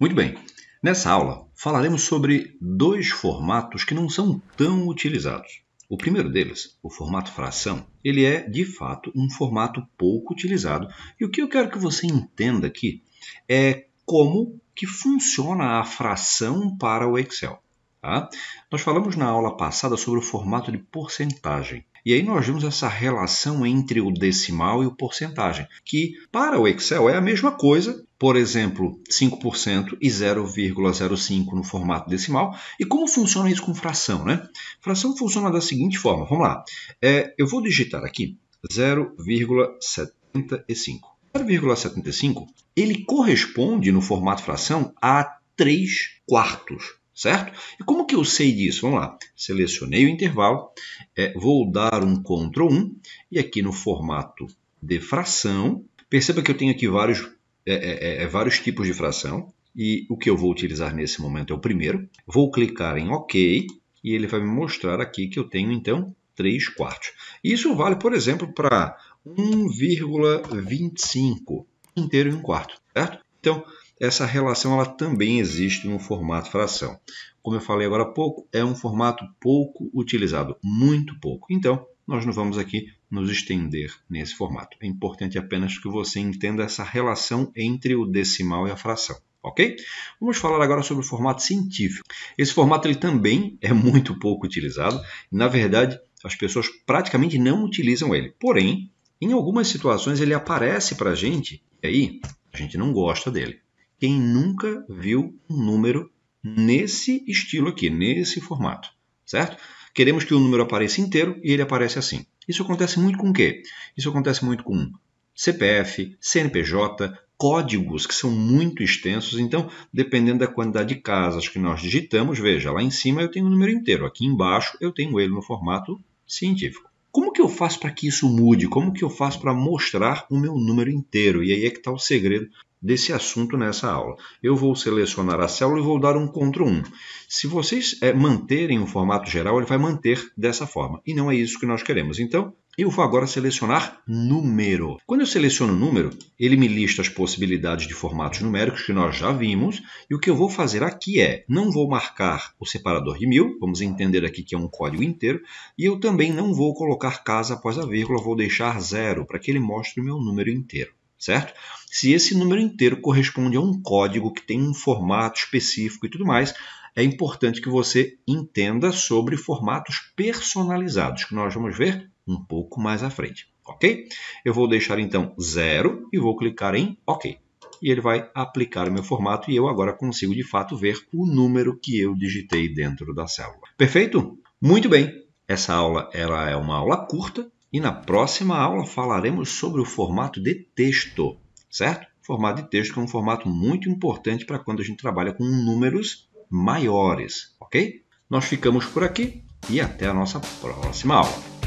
Muito bem, nessa aula falaremos sobre dois formatos que não são tão utilizados. O primeiro deles, o formato fração, ele é de fato um formato pouco utilizado. E o que eu quero que você entenda aqui é como que funciona a fração para o Excel. Tá? Nós falamos na aula passada sobre o formato de porcentagem. E aí nós vemos essa relação entre o decimal e o porcentagem, que para o Excel é a mesma coisa, por exemplo, 5% e 0,05 no formato decimal. E como funciona isso com fração? Né? Fração funciona da seguinte forma: vamos lá. É, eu vou digitar aqui 0,75. 0,75 ele corresponde no formato fração a 3 quartos certo? E como que eu sei disso? Vamos lá, selecionei o intervalo, é, vou dar um CTRL 1 e aqui no formato de fração, perceba que eu tenho aqui vários, é é, é, é, vários tipos de fração e o que eu vou utilizar nesse momento é o primeiro. Vou clicar em OK e ele vai me mostrar aqui que eu tenho então 3 quartos. Isso vale, por exemplo, para 1,25 inteiro e um quarto, certo? Então, essa relação ela também existe no formato fração. Como eu falei agora há pouco, é um formato pouco utilizado, muito pouco. Então, nós não vamos aqui nos estender nesse formato. É importante apenas que você entenda essa relação entre o decimal e a fração. Ok? Vamos falar agora sobre o formato científico. Esse formato ele também é muito pouco utilizado. Na verdade, as pessoas praticamente não utilizam ele. Porém, em algumas situações ele aparece para a gente e aí a gente não gosta dele quem nunca viu um número nesse estilo aqui, nesse formato, certo? Queremos que o número apareça inteiro e ele aparece assim. Isso acontece muito com o quê? Isso acontece muito com CPF, CNPJ, códigos que são muito extensos, então, dependendo da quantidade de casas que nós digitamos, veja, lá em cima eu tenho o um número inteiro, aqui embaixo eu tenho ele no formato científico. Como que eu faço para que isso mude? Como que eu faço para mostrar o meu número inteiro? E aí é que está o segredo desse assunto nessa aula. Eu vou selecionar a célula e vou dar um CTRL 1. Se vocês é, manterem o formato geral, ele vai manter dessa forma. E não é isso que nós queremos. Então, eu vou agora selecionar número. Quando eu seleciono número, ele me lista as possibilidades de formatos numéricos que nós já vimos. E o que eu vou fazer aqui é, não vou marcar o separador de mil, vamos entender aqui que é um código inteiro, e eu também não vou colocar casa após a vírgula, vou deixar zero para que ele mostre o meu número inteiro certo? Se esse número inteiro corresponde a um código que tem um formato específico e tudo mais, é importante que você entenda sobre formatos personalizados, que nós vamos ver um pouco mais à frente, ok? Eu vou deixar então 0 e vou clicar em OK. E ele vai aplicar o meu formato e eu agora consigo de fato ver o número que eu digitei dentro da célula. Perfeito? Muito bem! Essa aula ela é uma aula curta, e na próxima aula falaremos sobre o formato de texto, certo? formato de texto é um formato muito importante para quando a gente trabalha com números maiores, ok? Nós ficamos por aqui e até a nossa próxima aula.